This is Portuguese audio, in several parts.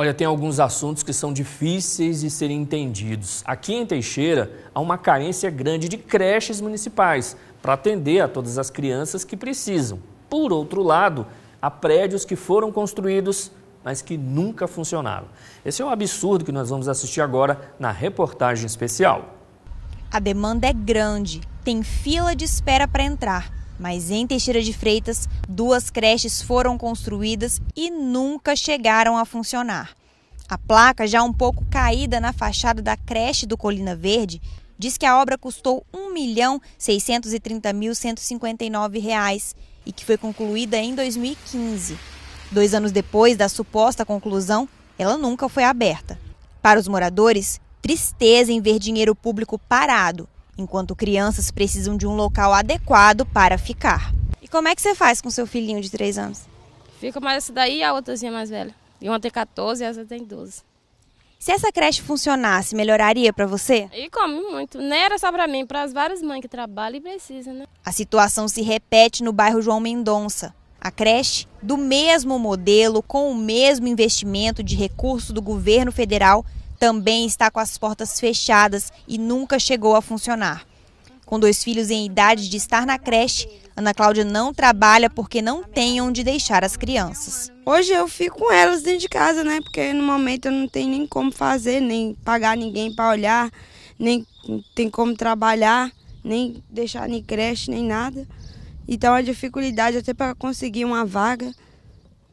Olha, tem alguns assuntos que são difíceis de serem entendidos. Aqui em Teixeira, há uma carência grande de creches municipais para atender a todas as crianças que precisam. Por outro lado, há prédios que foram construídos, mas que nunca funcionaram. Esse é um absurdo que nós vamos assistir agora na reportagem especial. A demanda é grande, tem fila de espera para entrar mas em Teixeira de Freitas, duas creches foram construídas e nunca chegaram a funcionar. A placa, já um pouco caída na fachada da creche do Colina Verde, diz que a obra custou R$ 1.630.159 e que foi concluída em 2015. Dois anos depois da suposta conclusão, ela nunca foi aberta. Para os moradores, tristeza em ver dinheiro público parado enquanto crianças precisam de um local adequado para ficar. E como é que você faz com seu filhinho de 3 anos? Fica mais essa daí e a outra mais velha. E uma tem 14 e essa tem 12. Se essa creche funcionasse, melhoraria para você? E como muito. Nem era só para mim, para as várias mães que trabalham e precisam, né? A situação se repete no bairro João Mendonça. A creche, do mesmo modelo, com o mesmo investimento de recurso do governo federal, também está com as portas fechadas e nunca chegou a funcionar. Com dois filhos em idade de estar na creche, Ana Cláudia não trabalha porque não tem onde deixar as crianças. Hoje eu fico com elas dentro de casa, né? Porque no momento eu não tenho nem como fazer, nem pagar ninguém para olhar, nem tem como trabalhar, nem deixar nem creche, nem nada. Então a dificuldade até para conseguir uma vaga.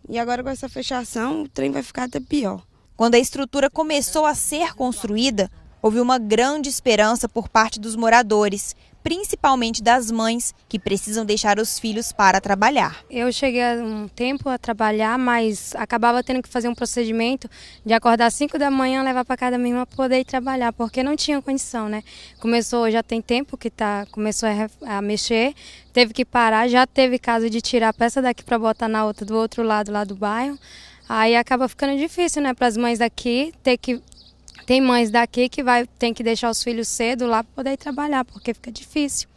E agora com essa fechação, o trem vai ficar até pior. Quando a estrutura começou a ser construída, houve uma grande esperança por parte dos moradores, principalmente das mães que precisam deixar os filhos para trabalhar. Eu cheguei há um tempo a trabalhar, mas acabava tendo que fazer um procedimento de acordar às 5 da manhã, levar para casa da minha poder ir trabalhar, porque não tinha condição, né? Começou, já tem tempo que tá, começou a, a mexer, teve que parar, já teve caso de tirar a peça daqui para botar na outra do outro lado lá do bairro. Aí acaba ficando difícil, né, para as mães daqui ter que tem mães daqui que vai tem que deixar os filhos cedo lá para poder ir trabalhar, porque fica difícil.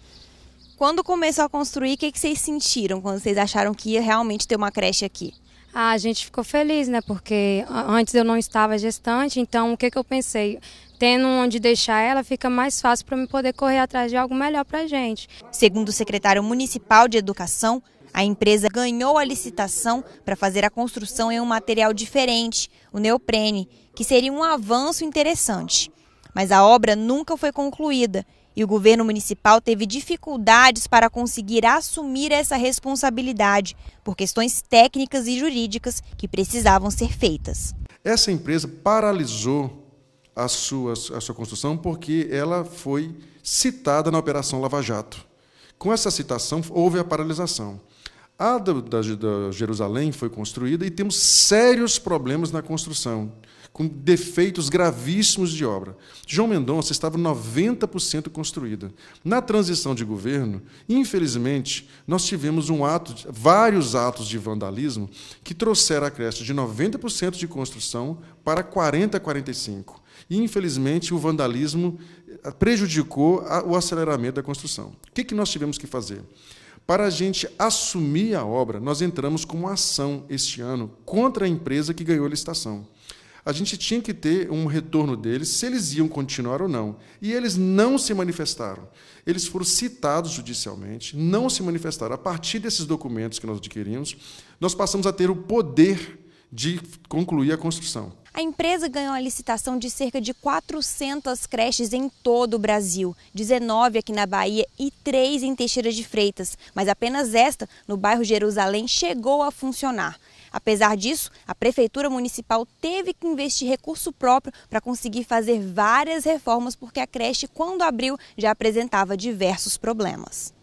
Quando começou a construir, o que, que vocês sentiram quando vocês acharam que ia realmente ter uma creche aqui? Ah, a gente ficou feliz, né? Porque antes eu não estava gestante, então o que, que eu pensei? Tendo onde deixar ela, fica mais fácil para me poder correr atrás de algo melhor para a gente. Segundo o secretário municipal de Educação, a empresa ganhou a licitação para fazer a construção em um material diferente, o neoprene, que seria um avanço interessante. Mas a obra nunca foi concluída e o governo municipal teve dificuldades para conseguir assumir essa responsabilidade por questões técnicas e jurídicas que precisavam ser feitas. Essa empresa paralisou a sua, a sua construção porque ela foi citada na Operação Lava Jato. Com essa citação, houve a paralisação. A da, da, da Jerusalém foi construída e temos sérios problemas na construção, com defeitos gravíssimos de obra. João Mendonça estava 90% construída. Na transição de governo, infelizmente, nós tivemos um ato, vários atos de vandalismo que trouxeram a creche de 90% de construção para 40 45. E, infelizmente, o vandalismo eh, prejudicou o aceleramento da construção. O que nós tivemos que fazer? Para a gente assumir a obra, nós entramos com uma ação este ano contra a empresa que ganhou a licitação. A gente tinha que ter um retorno deles se eles iam continuar ou não. E eles não se manifestaram. Eles foram citados judicialmente, não se manifestaram. A partir desses documentos que nós adquirimos, nós passamos a ter o poder de concluir a construção. A empresa ganhou a licitação de cerca de 400 creches em todo o Brasil, 19 aqui na Bahia e 3 em Teixeira de Freitas, mas apenas esta, no bairro Jerusalém, chegou a funcionar. Apesar disso, a Prefeitura Municipal teve que investir recurso próprio para conseguir fazer várias reformas, porque a creche, quando abriu, já apresentava diversos problemas.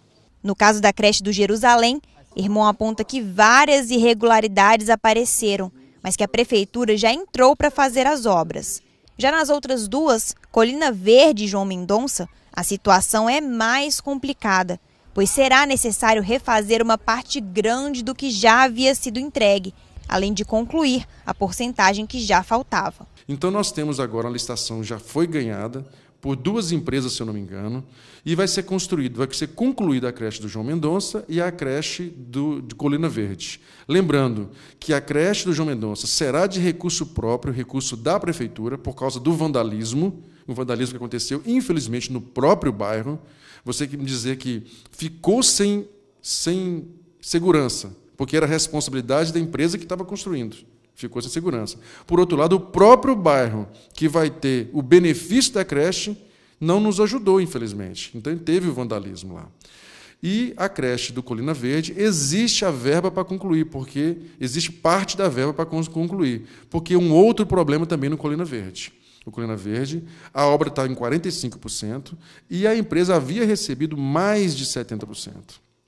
No caso da creche do Jerusalém, Irmão aponta que várias irregularidades apareceram mas que a prefeitura já entrou para fazer as obras. Já nas outras duas, Colina Verde e João Mendonça, a situação é mais complicada, pois será necessário refazer uma parte grande do que já havia sido entregue, além de concluir a porcentagem que já faltava. Então nós temos agora a licitação já foi ganhada, por duas empresas, se eu não me engano, e vai ser construído, vai ser concluída a creche do João Mendonça e a creche do, de Colina Verde. Lembrando que a creche do João Mendonça será de recurso próprio, recurso da prefeitura, por causa do vandalismo, um vandalismo que aconteceu, infelizmente, no próprio bairro. Você quer me dizer que ficou sem, sem segurança, porque era responsabilidade da empresa que estava construindo ficou sem segurança. Por outro lado, o próprio bairro que vai ter o benefício da creche não nos ajudou, infelizmente. Então teve o vandalismo lá. E a creche do Colina Verde existe a verba para concluir, porque existe parte da verba para concluir, porque um outro problema também no Colina Verde. O Colina Verde, a obra está em 45% e a empresa havia recebido mais de 70%.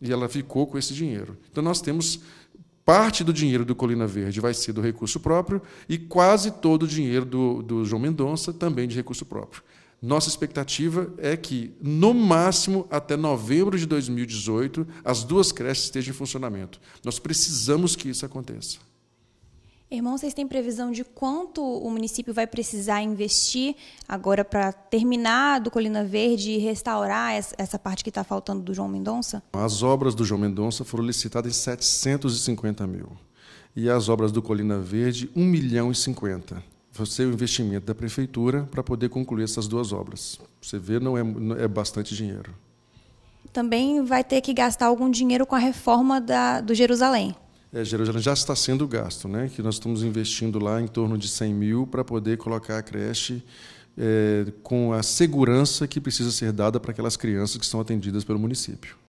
E ela ficou com esse dinheiro. Então nós temos Parte do dinheiro do Colina Verde vai ser do recurso próprio e quase todo o dinheiro do, do João Mendonça também de recurso próprio. Nossa expectativa é que, no máximo, até novembro de 2018, as duas creches estejam em funcionamento. Nós precisamos que isso aconteça. Irmão, vocês têm previsão de quanto o município vai precisar investir agora para terminar do Colina Verde e restaurar essa parte que está faltando do João Mendonça? As obras do João Mendonça foram licitadas em 750 mil e as obras do Colina Verde 1 milhão e 50. Vai ser o investimento da prefeitura para poder concluir essas duas obras. Você vê, não é, é bastante dinheiro. Também vai ter que gastar algum dinheiro com a reforma da, do Jerusalém é, Jerusalém já está sendo gasto, né? que nós estamos investindo lá em torno de 100 mil para poder colocar a creche é, com a segurança que precisa ser dada para aquelas crianças que são atendidas pelo município.